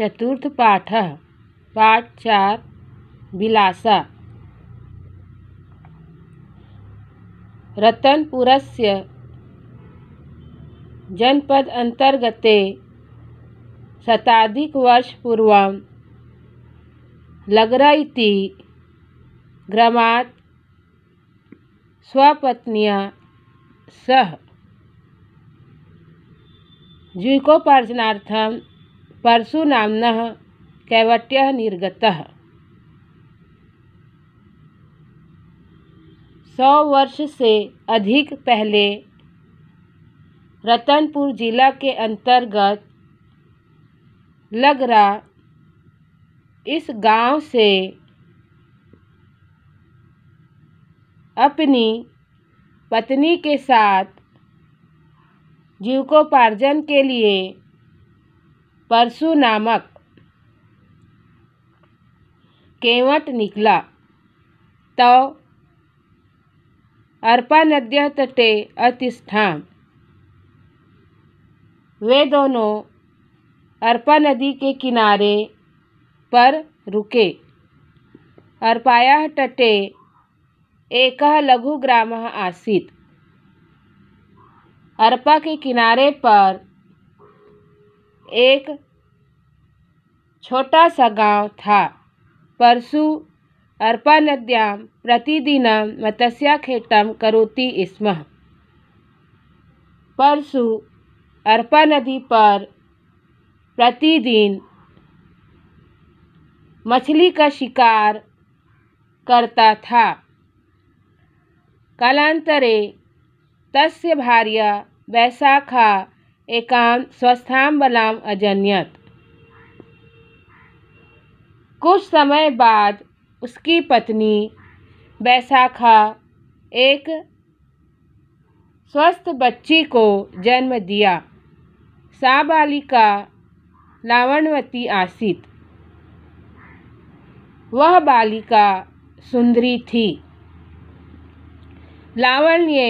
चतुर्थ पाठ पाठ चार विलासा रतनपुर जनपद अन्तर्गते शताधिकवर्षपूर्वं लगरा इति ग्रामात् स्वपत्न्या सह जीविकोपार्जनाथ परशुनाम कैवट्य निर्गत सौ वर्ष से अधिक पहले रतनपुर जिला के अंतर्गत लगरा इस गांव से अपनी पत्नी के साथ जीवकोपार्जन के लिए परशु नामक केवट निकला तो अर्पा नद्य तटे अतिष्ठान वे दोनों अर्पा नदी के किनारे पर रुके अर्पाया तटे एक लघु ग्राम आसित अर्पा के किनारे पर एक छोटा सा गांव था परशु प्रतिदिन प्रतिदिनं मत्स्याखेटं करोती स्म परशु अर्पा नदी पर प्रतिदिन मछली का शिकार करता था कालांतरे तस्य भार्या वैशाखा एकाम स्वस्थाम बलाम अजन्यत कुछ समय बाद उसकी पत्नी बैसाखा एक स्वस्थ बच्ची को जन्म दिया साबालिका लावणवती आसित वह बालिका सुंदरी थी लावण्य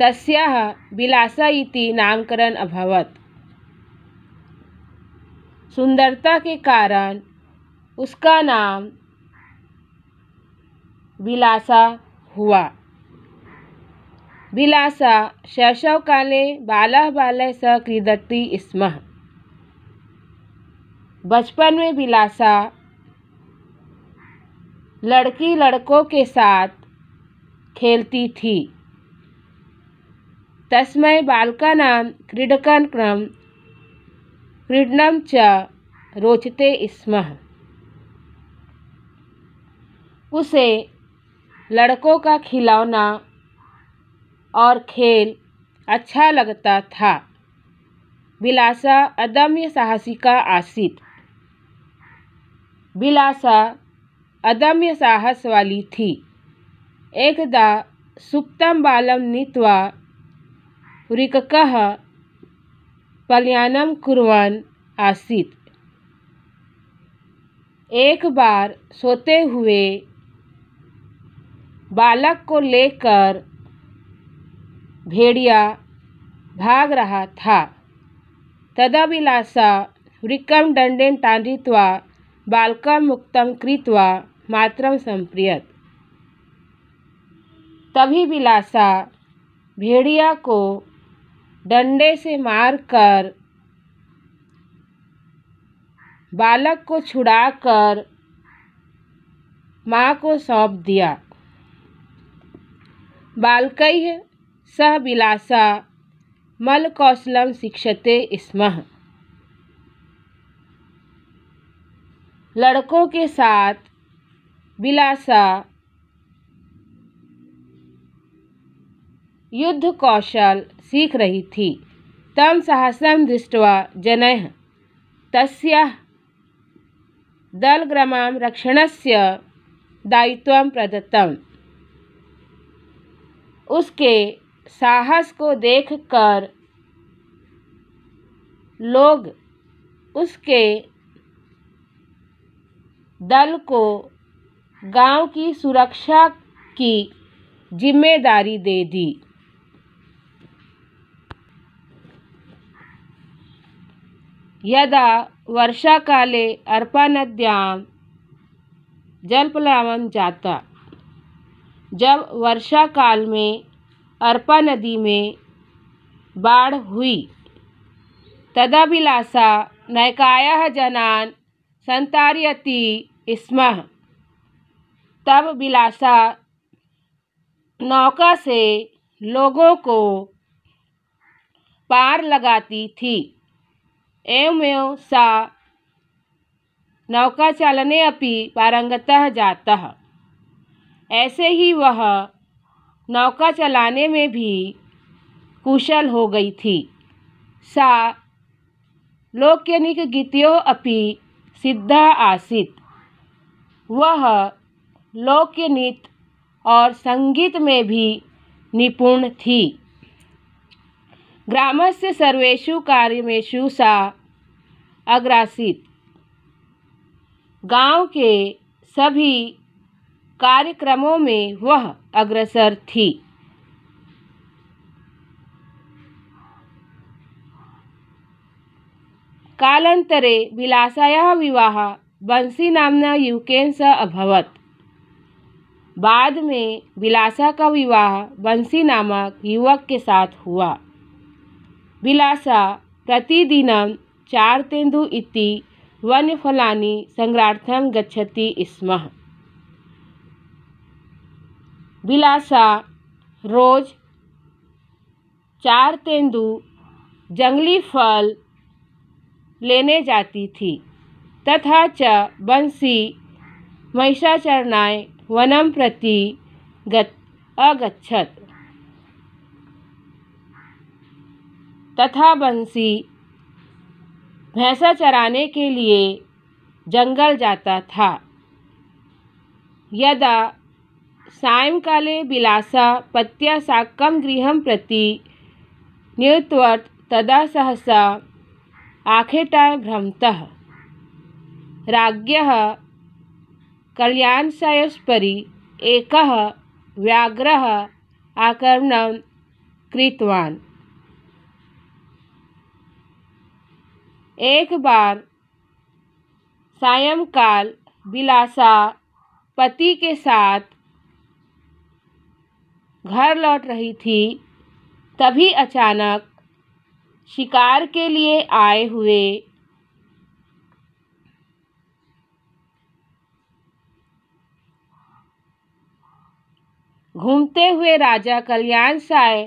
तस्याह विलासा इति नामकरण अभवत सुंदरता के कारण उसका नाम बिलासा हुआ विलासा शैशव काले बालः स क्रीडति स्म बचपन में विलासा लड़की लड़कों के साथ खेलती थी तस्मय क्रीडकन क्रम क्रीडनम च रोचते स्म उसे लड़कों का खिलौना और खेल अच्छा लगता था बिलासा अदम्य साहसिका आसित बिलासा अदम्य साहस वाली थी एकदा सुप्तम बालम नीतवा रिकक पलयानम कुरवान आसीत् एक बार सोते हुए बालक को लेकर भेड़िया भाग रहा था तदभिलाषा वृक्कं दंडेन ताडित्वा बालकं मुक्तं कृत्वा मातरं संप्रियत तभी विलासा भेड़िया को डंडे से मारकर बालक को छुड़ाकर माँ को सौंप दिया बालक सह विलासा कौशल शिक्षते स्म लड़कों के साथ विलासा युद्ध कौशल सीख रही थी तम साहसम जन तस् दलग्रमा रक्षण से दायित्व प्रदत्तम् उसके साहस को देखकर लोग उसके दल को गांव की सुरक्षा की जिम्मेदारी दे दी यदा वर्षा वर्षाकाले अर्पानद्यां जलप्लावनं जाता जब वर्षा काल में अर्पा नदी में बाढ़ हुई तदभिलाषा नायकाया जनान संतारियती स्म तब बिलासा नौका से लोगों को पार लगाती थी एवं सा नौका चालने अपि पारंगतः जाता ऐसे ही वह नौका चलाने में भी कुशल हो गई थी सा लोकनिक गीतियों अपि सिद्धा आसित वह लोक्य और संगीत में भी निपुण थी ग्राम से सर्वेशु कार्यमेशु सा अग्रासित गांव के सभी कार्यक्रमों में वह अग्रसर थी कालांतरे विलासायाः विवाह बंसी नामना युवकें सह अभवत बाद में विलासा का विवाह बंसी नामक युवक के साथ हुआ विलासा चार तेंदु इति फलानी संग्रार्थम गच्छति स्म बिलासा रोज चार तेंदू जंगली फल लेने जाती थी तथा च बंसी महिषाचरणाय वनम प्रति अगछत तथा बंसी भैंसा चराने के लिए जंगल जाता था यदा सायंकाले बिलासा पत्या साकं गृह प्रति नीतवत् तदा सहसा आखेटा भ्रमता राज्ञः कल्याणशयस्परि एकः व्याघ्रः आक्रमणं कृतवान् एक बार सायंकाल बिलासा पति के साथ घर लौट रही थी तभी अचानक शिकार के लिए आए हुए घूमते हुए राजा कल्याण साय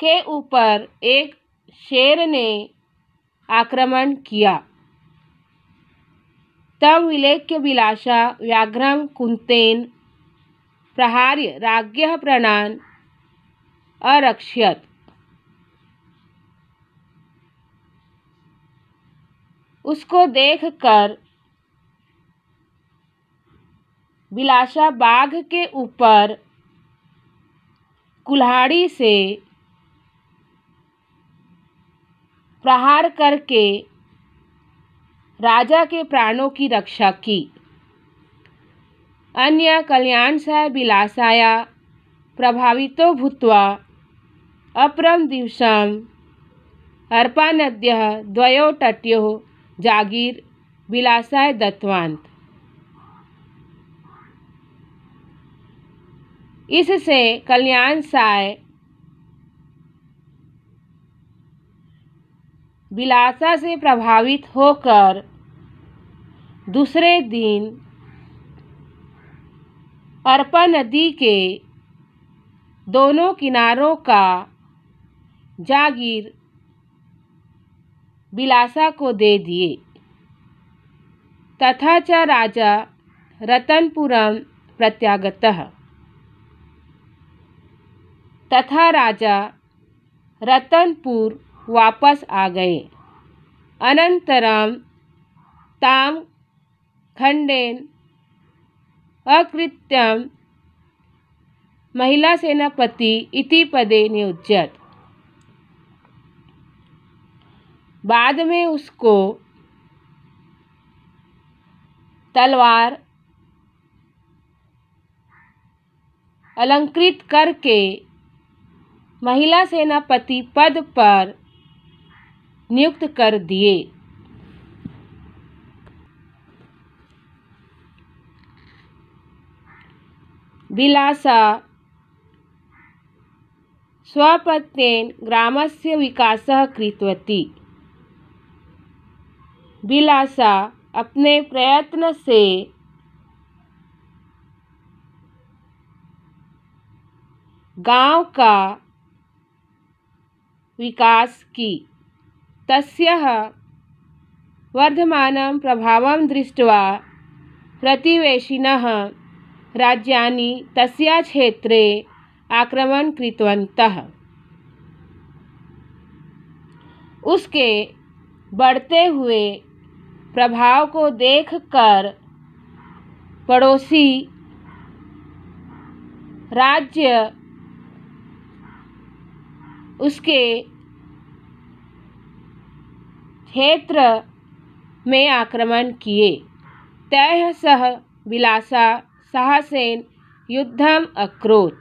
के ऊपर एक शेर ने आक्रमण किया तब विलेख के बिलासा व्याघ्रम कुंतेन प्रहार्य राज प्रणान अरक्षत उसको देखकर बिलासा बाघ के ऊपर कुल्हाड़ी से प्रहार करके राजा के प्राणों की रक्षा की अन्य कल्याण से विलासाया प्रभावित भूत्वा अपरम दिवसम अर्पानद्य द्वयो तट्यो जागीर विलासाय दत्वांत इससे कल्याण साय विलासा से प्रभावित होकर दूसरे दिन अरपा नदी के दोनों किनारों का जागीर बिलासा को दे दिए तथा च राजा रतनपुरम प्रत्यागत तथा राजा रतनपुर वापस आ गए अनंतरम ताम खंडेन अकृत्यम महिला सेनापति इति पदे नियुज्यत बाद में उसको तलवार अलंकृत करके महिला सेनापति पद पर नियुक्त कर दिए विलासा ग्राम से विकास कृतवती विलासा अपने प्रयत्न से गांव का विकास की तस्यः वर्धमानं प्रभावं दृष्ट्वा प्रतिवेशिनः राज्यानि तस्या क्षेत्रे आक्रमण कृतवन्तः उसके बढ़ते हुए प्रभाव को देखकर पड़ोसी राज्य उसके क्षेत्र में आक्रमण किए तय सह विलासा साहसेन युद्धम अक्रोत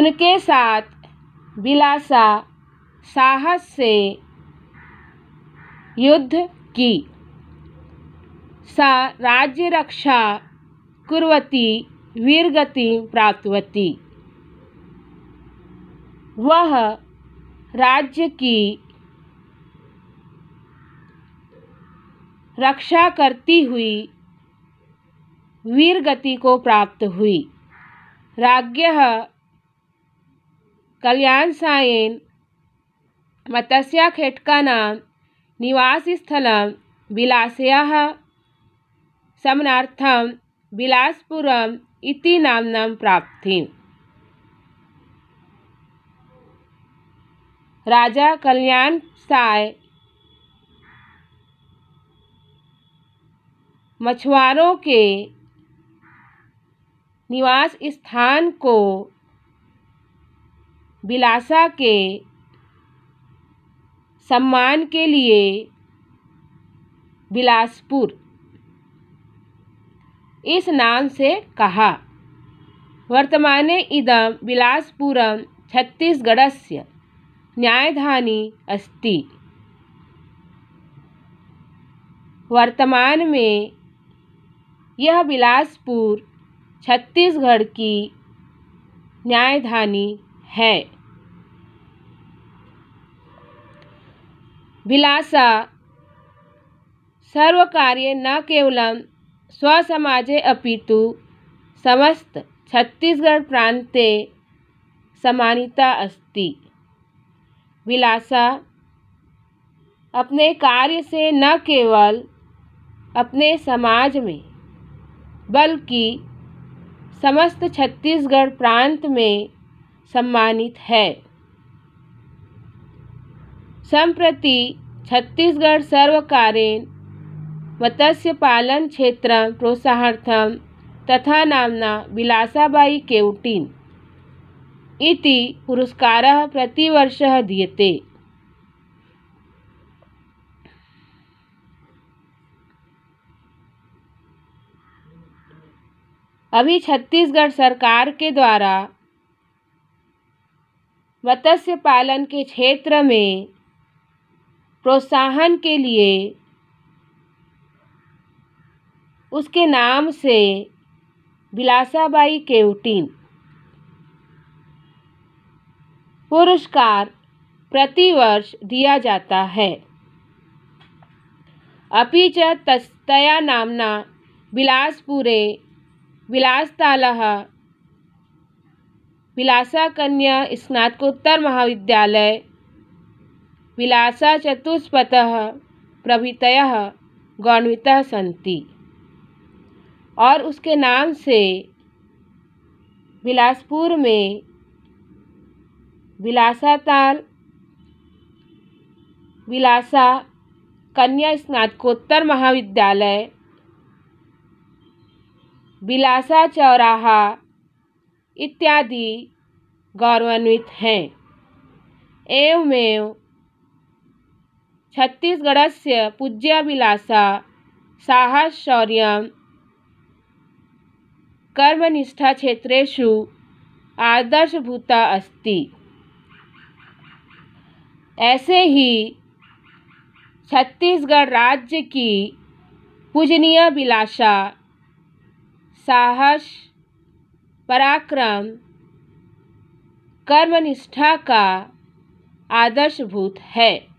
उनके साथ बिलासा साहस से युद्ध की सा राज्य रक्षा कुर्वती वीरगति प्राप्तवती वह राज्य की रक्षा करती हुई वीर गति को प्राप्त हुई राज्ञः कल्याण सायन मत्स्याखेटकानां निवासस्थलं विलासयाः समनार्थं विलासपुरम् इति नाम प्राप्ति राजा कल्याण साय मछुआरों के निवास स्थान को बिलासा के सम्मान के लिए बिलासपुर इस नाम से कहा वर्तमान इदम बिलासपुरम छत्तीसगढ़ से न्यायधानी अस्ति वर्तमान में यह बिलासपुर छत्तीसगढ़ की न्यायधानी है विलासा कार्य न केवल स्वसमाजे अपितु समस्त छत्तीसगढ़ प्रांते समानिता अस्ति विलासा अपने कार्य से न केवल अपने समाज में बल्कि समस्त छत्तीसगढ़ प्रांत में सम्मानित है संप्रति छत्तीसगढ़ सर्वकारेण मत्स्य पालन क्षेत्र प्रोत्साहनार्थम तथा नामना विलासाबाई केवटीन इति पुरस्कार प्रतिवर्ष दीयते अभी छत्तीसगढ़ सरकार के द्वारा मत्स्य पालन के क्षेत्र में प्रोत्साहन के लिए उसके नाम से बिलासाबाई केवटीन पुरस्कार प्रतिवर्ष दिया जाता है अपिच चया नामना बिलासपुरे विलासतालः विलासा कन्या स्नातकोत्तर महाविद्यालय विलासा चतुष्पत प्रभृत गौरवितः सी और उसके नाम से बिलासपुर में विलासा ताल विलासा कन्या स्नातकोत्तर महाविद्यालय बिलासा चौराहा इत्यादि गौरवान्वित हैं एवमेव साहस शौर्य कर्मनिष्ठा क्षेत्र आदर्शभूता अस्ति ऐसे ही छत्तीसगढ़ राज्य की पूजनीय बिलासा साहस पराक्रम कर्मनिष्ठा का आदर्शभूत है